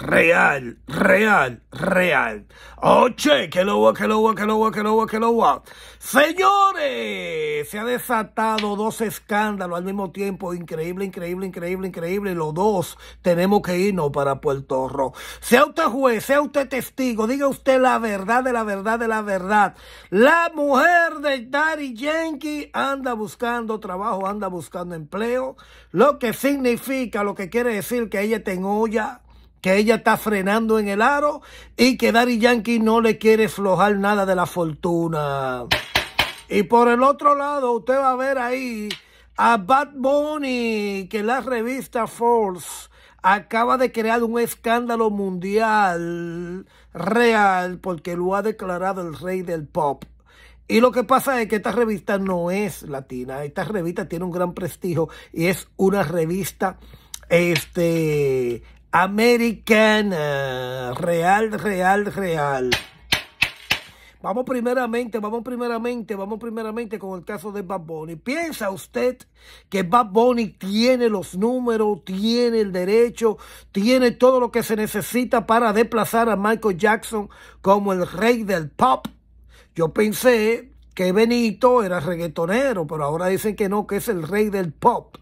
real, real, real. Oche, oh, que lo va, que lo que lo va, que lo que lo Señores, se ha desatado dos escándalos al mismo tiempo. Increíble, increíble, increíble, increíble. Los dos tenemos que irnos para Puerto Rico. Sea usted juez, sea usted testigo, diga usted la verdad de la verdad de la verdad. La mujer de Daddy Yankee anda buscando trabajo, anda buscando empleo. Lo que significa, lo que quiere decir que ella tengo ya que ella está frenando en el aro y que Daddy Yankee no le quiere flojar nada de la fortuna. Y por el otro lado, usted va a ver ahí a Bad Bunny, que la revista Force acaba de crear un escándalo mundial real porque lo ha declarado el rey del pop. Y lo que pasa es que esta revista no es latina, esta revista tiene un gran prestigio y es una revista este American, Real, real, real. Vamos primeramente, vamos primeramente, vamos primeramente con el caso de Bad Bunny. ¿Piensa usted que Bad Bunny tiene los números, tiene el derecho, tiene todo lo que se necesita para desplazar a Michael Jackson como el rey del pop? Yo pensé que Benito era reggaetonero, pero ahora dicen que no, que es el rey del pop.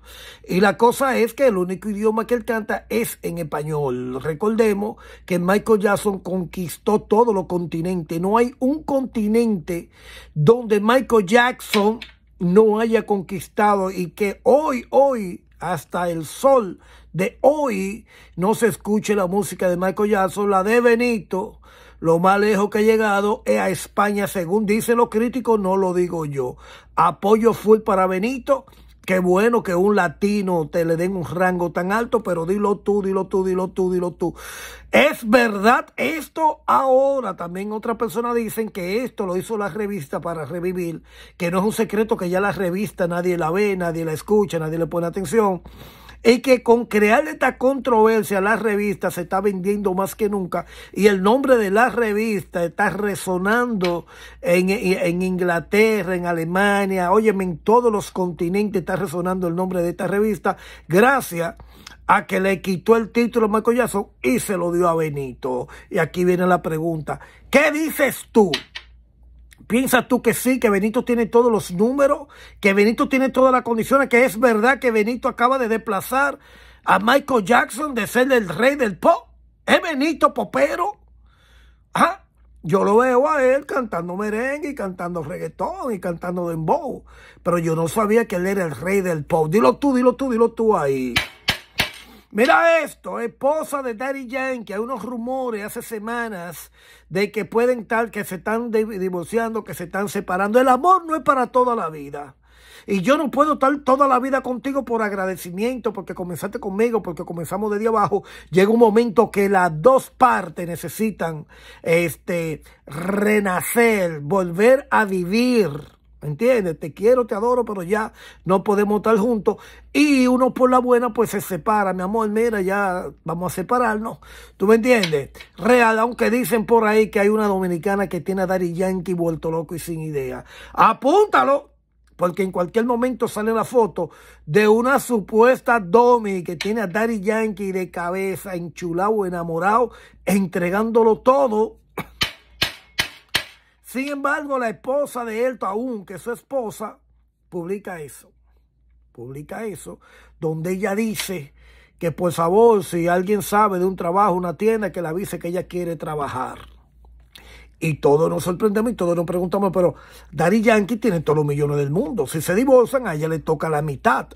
Y la cosa es que el único idioma que él canta es en español. Recordemos que Michael Jackson conquistó todos los continentes. No hay un continente donde Michael Jackson no haya conquistado y que hoy, hoy, hasta el sol de hoy, no se escuche la música de Michael Jackson, la de Benito lo más lejos que he llegado es a España, según dicen los críticos, no lo digo yo. Apoyo full para Benito. Qué bueno que un latino te le den un rango tan alto, pero dilo tú, dilo tú, dilo tú, dilo tú. Es verdad esto ahora. También otras personas dicen que esto lo hizo la revista para revivir, que no es un secreto que ya la revista nadie la ve, nadie la escucha, nadie le pone atención. Es que con crear esta controversia la revista se está vendiendo más que nunca y el nombre de la revista está resonando en, Inglaterra, en Alemania, óyeme, en todos los continentes está resonando el nombre de esta revista gracias a que le quitó el título a Michael y se lo dio a Benito. Y aquí viene la pregunta, ¿qué dices tú? ¿Piensas tú que sí, que Benito tiene todos los números, que Benito tiene todas las condiciones, que es verdad que Benito acaba de desplazar a Michael Jackson de ser el rey del pop? ¿Es Benito popero? ¿Ah? Yo lo veo a él cantando merengue y cantando reggaetón y cantando dembow. Pero yo no sabía que él era el rey del pop. Dilo tú, dilo tú, dilo tú ahí. Mira esto, esposa de Daddy Yankee, hay unos rumores hace semanas de que pueden tal, que se están divorciando, que se están separando. El amor no es para toda la vida. Y yo no puedo estar toda la vida contigo por agradecimiento, porque comenzaste conmigo, porque comenzamos desde abajo. Llega un momento que las dos partes necesitan este, renacer, volver a vivir. ¿Entiendes? Te quiero, te adoro, pero ya no podemos estar juntos. Y uno por la buena, pues se separa, mi amor, mira, ya vamos a separarnos. ¿Tú me entiendes? Real, aunque dicen por ahí que hay una dominicana que tiene a Dari Yankee vuelto loco y sin idea. Apúntalo, porque en cualquier momento sale la foto de una supuesta Domi que tiene a Dari Yankee de cabeza, enchulado, enamorado, entregándolo todo sin embargo, la esposa de él, aún que su esposa, publica eso. Publica eso, donde ella dice que por favor, si alguien sabe de un trabajo, una tienda, que la avise que ella quiere trabajar. Y todos nos sorprendemos y todos nos preguntamos, pero Daddy Yankee tiene todos los millones del mundo. Si se divorcian, a ella le toca la mitad.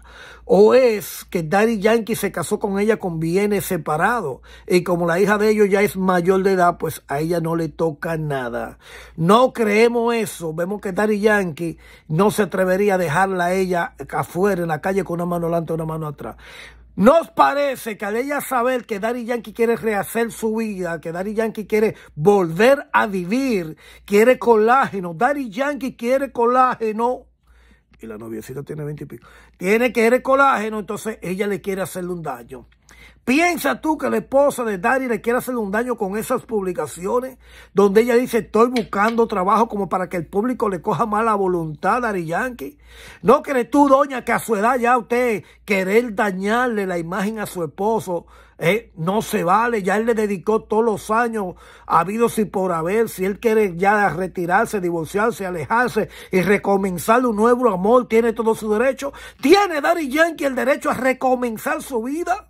O es que Daddy Yankee se casó con ella con bienes separados. Y como la hija de ellos ya es mayor de edad, pues a ella no le toca nada. No creemos eso. Vemos que Daddy Yankee no se atrevería a dejarla a ella afuera en la calle con una mano adelante y una mano atrás. ¿Nos parece que al ella saber que Daddy Yankee quiere rehacer su vida, que Daddy Yankee quiere volver a vivir, quiere colágeno, Daddy Yankee quiere colágeno, y la noviecita tiene 20 y pico, tiene que querer colágeno, entonces ella le quiere hacerle un daño piensa tú que la esposa de Dari le quiere hacer un daño con esas publicaciones? Donde ella dice, estoy buscando trabajo como para que el público le coja mala voluntad a Dari Yankee. ¿No crees tú, doña, que a su edad ya usted querer dañarle la imagen a su esposo? Eh, no se vale, ya él le dedicó todos los años, habidos y por haber, si él quiere ya retirarse, divorciarse, alejarse y recomenzar un nuevo amor, tiene todo su derecho. ¿Tiene Dari Yankee el derecho a recomenzar su vida?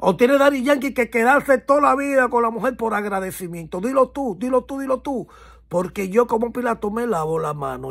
¿O tiene Daddy Yankee que quedarse toda la vida con la mujer por agradecimiento? Dilo tú, dilo tú, dilo tú. Porque yo como pilato me lavo la mano.